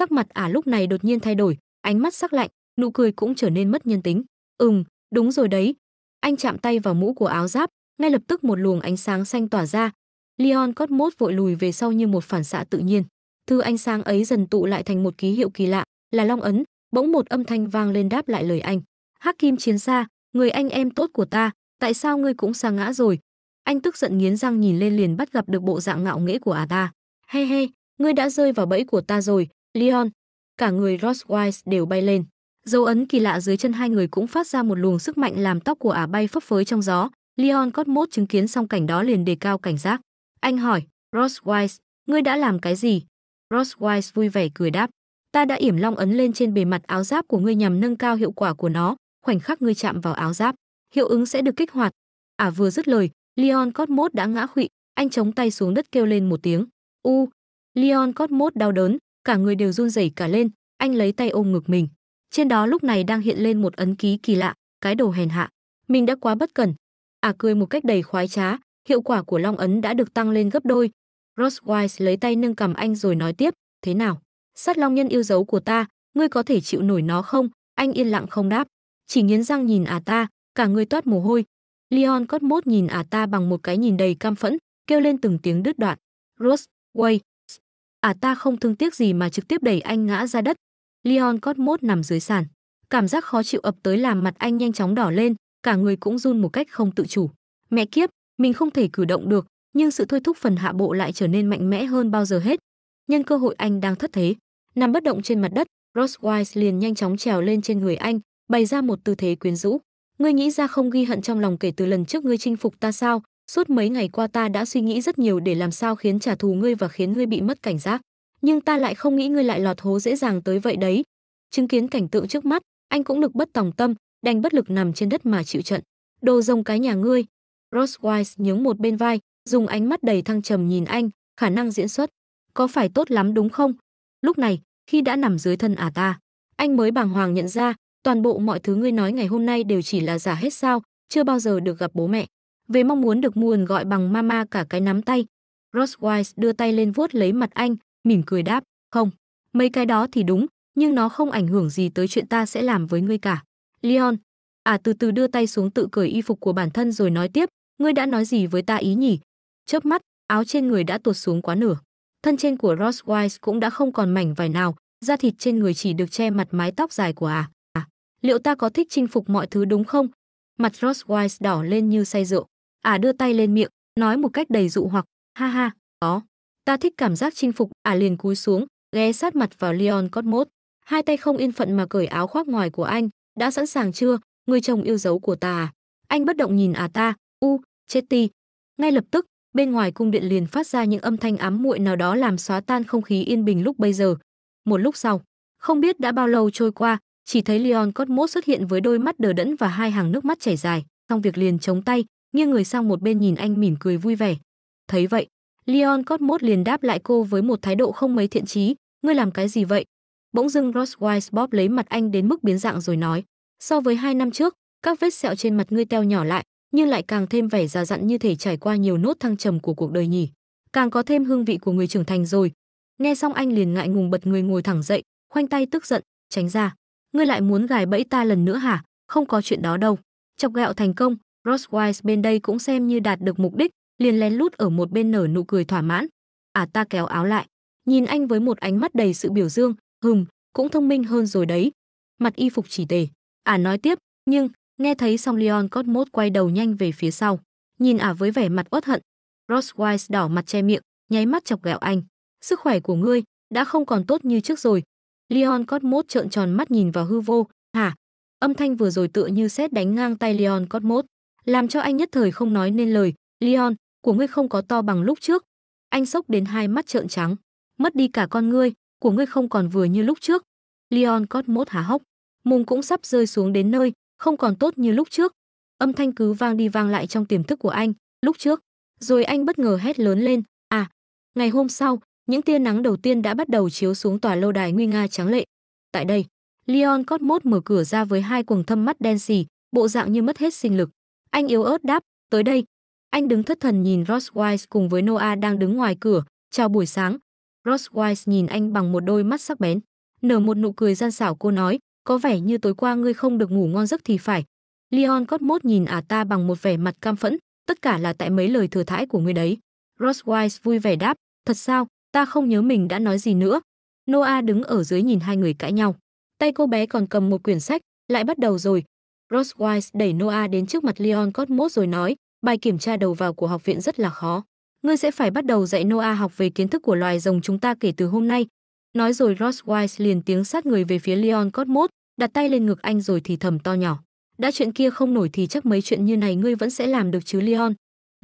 sắc mặt ả à lúc này đột nhiên thay đổi ánh mắt sắc lạnh nụ cười cũng trở nên mất nhân tính ừm đúng rồi đấy anh chạm tay vào mũ của áo giáp ngay lập tức một luồng ánh sáng xanh tỏa ra leon cosmos vội lùi về sau như một phản xạ tự nhiên thư ánh sáng ấy dần tụ lại thành một ký hiệu kỳ lạ là long ấn bỗng một âm thanh vang lên đáp lại lời anh hắc kim chiến xa người anh em tốt của ta tại sao ngươi cũng sa ngã rồi anh tức giận nghiến răng nhìn lên liền bắt gặp được bộ dạng ngạo nghễ của ả à ta he he ngươi đã rơi vào bẫy của ta rồi Leon, cả người Ross Wise đều bay lên. Dấu ấn kỳ lạ dưới chân hai người cũng phát ra một luồng sức mạnh làm tóc của ả bay phấp phới trong gió. Leon Cotmốt chứng kiến xong cảnh đó liền đề cao cảnh giác. Anh hỏi, Ross Wise, ngươi đã làm cái gì? Ross Wise vui vẻ cười đáp, ta đã yểm long ấn lên trên bề mặt áo giáp của ngươi nhằm nâng cao hiệu quả của nó, khoảnh khắc ngươi chạm vào áo giáp, hiệu ứng sẽ được kích hoạt. Ả à vừa dứt lời, Leon Cotmốt đã ngã khuỵu, anh chống tay xuống đất kêu lên một tiếng. U, Leon Cotmốt đau đớn, cả người đều run rẩy cả lên, anh lấy tay ôm ngực mình. Trên đó lúc này đang hiện lên một ấn ký kỳ lạ, cái đồ hèn hạ. Mình đã quá bất cẩn. À cười một cách đầy khoái trá, hiệu quả của long ấn đã được tăng lên gấp đôi. Ross lấy tay nâng cầm anh rồi nói tiếp, thế nào? Sát long nhân yêu dấu của ta, ngươi có thể chịu nổi nó không? Anh yên lặng không đáp, chỉ nghiến răng nhìn à ta, cả người toát mồ hôi. Leon mốt nhìn à ta bằng một cái nhìn đầy cam phẫn, kêu lên từng tiếng đứt đoạn. Rose, Way, Ả à, ta không thương tiếc gì mà trực tiếp đẩy anh ngã ra đất. Leon Cotmot nằm dưới sàn. Cảm giác khó chịu ập tới làm mặt anh nhanh chóng đỏ lên, cả người cũng run một cách không tự chủ. Mẹ kiếp, mình không thể cử động được, nhưng sự thôi thúc phần hạ bộ lại trở nên mạnh mẽ hơn bao giờ hết. Nhân cơ hội anh đang thất thế, nằm bất động trên mặt đất, Ross Wise liền nhanh chóng trèo lên trên người anh, bày ra một tư thế quyến rũ. Ngươi nghĩ ra không ghi hận trong lòng kể từ lần trước ngươi chinh phục ta sao? Suốt mấy ngày qua ta đã suy nghĩ rất nhiều để làm sao khiến trả thù ngươi và khiến ngươi bị mất cảnh giác, nhưng ta lại không nghĩ ngươi lại lọt hố dễ dàng tới vậy đấy. Chứng kiến cảnh tượng trước mắt, anh cũng lực bất tòng tâm, đành bất lực nằm trên đất mà chịu trận. Đồ rồng cái nhà ngươi. Roswise nhướng một bên vai, dùng ánh mắt đầy thăng trầm nhìn anh, khả năng diễn xuất. Có phải tốt lắm đúng không? Lúc này, khi đã nằm dưới thân ả ta, anh mới bàng hoàng nhận ra, toàn bộ mọi thứ ngươi nói ngày hôm nay đều chỉ là giả hết sao, chưa bao giờ được gặp bố mẹ. Về mong muốn được Muon gọi bằng mama cả cái nắm tay, Ross Wise đưa tay lên vuốt lấy mặt anh, mỉm cười đáp, không, mấy cái đó thì đúng, nhưng nó không ảnh hưởng gì tới chuyện ta sẽ làm với ngươi cả. Leon, à từ từ đưa tay xuống tự cởi y phục của bản thân rồi nói tiếp, ngươi đã nói gì với ta ý nhỉ? Chớp mắt, áo trên người đã tuột xuống quá nửa. Thân trên của Ross Wise cũng đã không còn mảnh vải nào, da thịt trên người chỉ được che mặt mái tóc dài của à. à liệu ta có thích chinh phục mọi thứ đúng không? Mặt Ross Wise đỏ lên như say rượu ả à, đưa tay lên miệng nói một cách đầy dụ hoặc ha ha có ta thích cảm giác chinh phục ả à, liền cúi xuống ghé sát mặt vào leon cotmot hai tay không yên phận mà cởi áo khoác ngoài của anh đã sẵn sàng chưa người chồng yêu dấu của ta à? anh bất động nhìn ả ta u chết ti ngay lập tức bên ngoài cung điện liền phát ra những âm thanh ám muội nào đó làm xóa tan không khí yên bình lúc bây giờ một lúc sau không biết đã bao lâu trôi qua chỉ thấy leon cotmot xuất hiện với đôi mắt đờ đẫn và hai hàng nước mắt chảy dài xong việc liền chống tay nghiêng người sang một bên nhìn anh mỉm cười vui vẻ. Thấy vậy, Leon Cotmốt liền đáp lại cô với một thái độ không mấy thiện chí, "Ngươi làm cái gì vậy?" Bỗng dưng Ross Wise Bob lấy mặt anh đến mức biến dạng rồi nói, "So với hai năm trước, các vết sẹo trên mặt ngươi teo nhỏ lại, nhưng lại càng thêm vẻ già dặn như thể trải qua nhiều nốt thăng trầm của cuộc đời nhỉ, càng có thêm hương vị của người trưởng thành rồi." Nghe xong anh liền ngại ngùng bật người ngồi thẳng dậy, khoanh tay tức giận, "Tránh ra, ngươi lại muốn gài bẫy ta lần nữa hả? Không có chuyện đó đâu." Chọc gẹo thành công, Roswise bên đây cũng xem như đạt được mục đích, liền lén lút ở một bên nở nụ cười thỏa mãn. À ta kéo áo lại, nhìn anh với một ánh mắt đầy sự biểu dương, hừm, cũng thông minh hơn rồi đấy. Mặt y phục chỉ tề. À nói tiếp, nhưng, nghe thấy xong Leon Cotmot quay đầu nhanh về phía sau. Nhìn à với vẻ mặt uất hận. Roswise đỏ mặt che miệng, nháy mắt chọc ghẹo anh. Sức khỏe của ngươi đã không còn tốt như trước rồi. Leon Cotmot trợn tròn mắt nhìn vào hư vô. Hả? Âm thanh vừa rồi tựa như sét đánh ngang tay Leon Cotmot làm cho anh nhất thời không nói nên lời. Leon, của ngươi không có to bằng lúc trước. Anh sốc đến hai mắt trợn trắng. Mất đi cả con ngươi, của ngươi không còn vừa như lúc trước. Leon cót mốt há hốc. Mùng cũng sắp rơi xuống đến nơi, không còn tốt như lúc trước. Âm thanh cứ vang đi vang lại trong tiềm thức của anh, lúc trước. Rồi anh bất ngờ hét lớn lên, à. Ngày hôm sau, những tia nắng đầu tiên đã bắt đầu chiếu xuống tòa lâu đài nguy nga trắng lệ. Tại đây, Leon mốt mở cửa ra với hai quầng thâm mắt đen xì, bộ dạng như mất hết sinh lực. Anh yếu ớt đáp, tới đây. Anh đứng thất thần nhìn Ross Wise cùng với Noah đang đứng ngoài cửa, chào buổi sáng. Ross Wise nhìn anh bằng một đôi mắt sắc bén. Nở một nụ cười gian xảo cô nói, có vẻ như tối qua ngươi không được ngủ ngon giấc thì phải. Leon Cotmot nhìn ả ta bằng một vẻ mặt cam phẫn, tất cả là tại mấy lời thừa thãi của ngươi đấy. Ross Wise vui vẻ đáp, thật sao, ta không nhớ mình đã nói gì nữa. Noah đứng ở dưới nhìn hai người cãi nhau. Tay cô bé còn cầm một quyển sách, lại bắt đầu rồi, Roswise đẩy Noah đến trước mặt Leon Cosmos rồi nói, bài kiểm tra đầu vào của học viện rất là khó. Ngươi sẽ phải bắt đầu dạy Noah học về kiến thức của loài rồng chúng ta kể từ hôm nay. Nói rồi Roswise liền tiếng sát người về phía Leon Cosmos, đặt tay lên ngực anh rồi thì thầm to nhỏ. Đã chuyện kia không nổi thì chắc mấy chuyện như này ngươi vẫn sẽ làm được chứ Leon.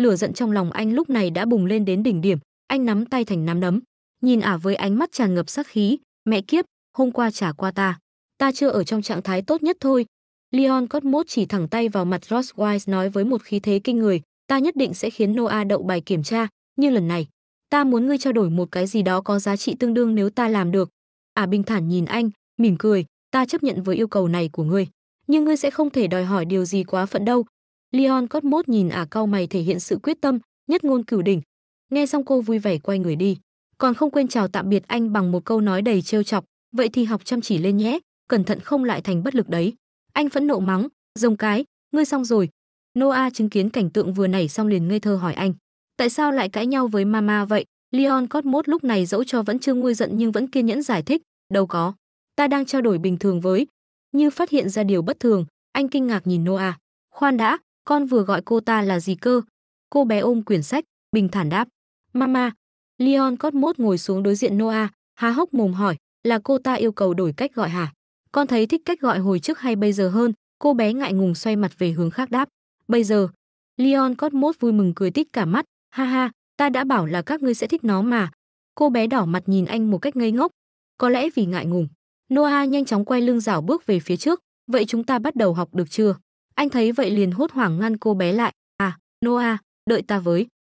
Lửa giận trong lòng anh lúc này đã bùng lên đến đỉnh điểm, anh nắm tay thành nắm đấm. Nhìn ả với ánh mắt tràn ngập sát khí, mẹ kiếp, hôm qua trả qua ta. Ta chưa ở trong trạng thái tốt nhất thôi, Leon Cotmot chỉ thẳng tay vào mặt Ross Wise nói với một khí thế kinh người, ta nhất định sẽ khiến Noah đậu bài kiểm tra, như lần này. Ta muốn ngươi trao đổi một cái gì đó có giá trị tương đương nếu ta làm được. À bình thản nhìn anh, mỉm cười, ta chấp nhận với yêu cầu này của ngươi. Nhưng ngươi sẽ không thể đòi hỏi điều gì quá phận đâu. Leon Cotmot nhìn à cau mày thể hiện sự quyết tâm, nhất ngôn cửu đỉnh. Nghe xong cô vui vẻ quay người đi, còn không quên chào tạm biệt anh bằng một câu nói đầy trêu chọc, vậy thì học chăm chỉ lên nhé, cẩn thận không lại thành bất lực đấy. Anh phẫn nộ mắng, "Rồng cái, ngươi xong rồi." Noah chứng kiến cảnh tượng vừa nảy xong liền ngây thơ hỏi anh, "Tại sao lại cãi nhau với mama vậy?" Leon Cotmốt lúc này dẫu cho vẫn chưa nguôi giận nhưng vẫn kiên nhẫn giải thích, "Đâu có, ta đang trao đổi bình thường với." Như phát hiện ra điều bất thường, anh kinh ngạc nhìn Noah, "Khoan đã, con vừa gọi cô ta là gì cơ?" Cô bé ôm quyển sách, bình thản đáp, "Mama." Leon Cotmốt ngồi xuống đối diện Noah, há hốc mồm hỏi, "Là cô ta yêu cầu đổi cách gọi hả?" Con thấy thích cách gọi hồi trước hay bây giờ hơn, cô bé ngại ngùng xoay mặt về hướng khác đáp. Bây giờ, Leon Cosmos vui mừng cười tít cả mắt, ha ha, ta đã bảo là các ngươi sẽ thích nó mà. Cô bé đỏ mặt nhìn anh một cách ngây ngốc, có lẽ vì ngại ngùng. Noah nhanh chóng quay lưng rảo bước về phía trước, vậy chúng ta bắt đầu học được chưa? Anh thấy vậy liền hốt hoảng ngăn cô bé lại, à, Noah, đợi ta với.